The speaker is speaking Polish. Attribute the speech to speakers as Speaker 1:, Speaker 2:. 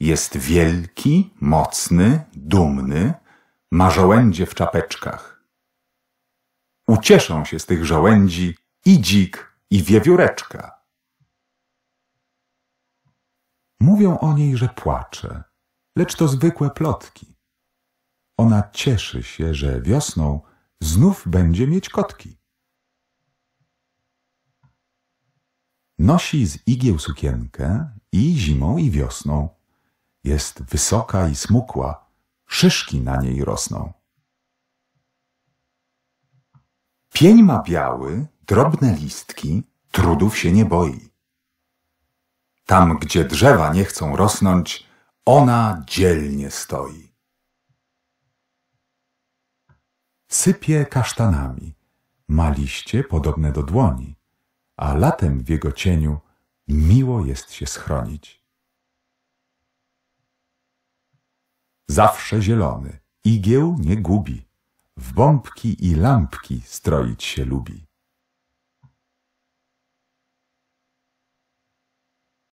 Speaker 1: Jest wielki, mocny, dumny, ma żołędzie w czapeczkach. Ucieszą się z tych żołędzi i dzik, i wiewióreczka. Mówią o niej, że płacze, lecz to zwykłe plotki. Ona cieszy się, że wiosną znów będzie mieć kotki. Nosi z igieł sukienkę i zimą i wiosną jest wysoka i smukła, szyszki na niej rosną. Pień ma biały, drobne listki, trudów się nie boi. Tam, gdzie drzewa nie chcą rosnąć, ona dzielnie stoi. Sypie kasztanami, ma liście podobne do dłoni, a latem w jego cieniu miło jest się schronić. zawsze zielony, igieł nie gubi, w bombki i lampki stroić się lubi.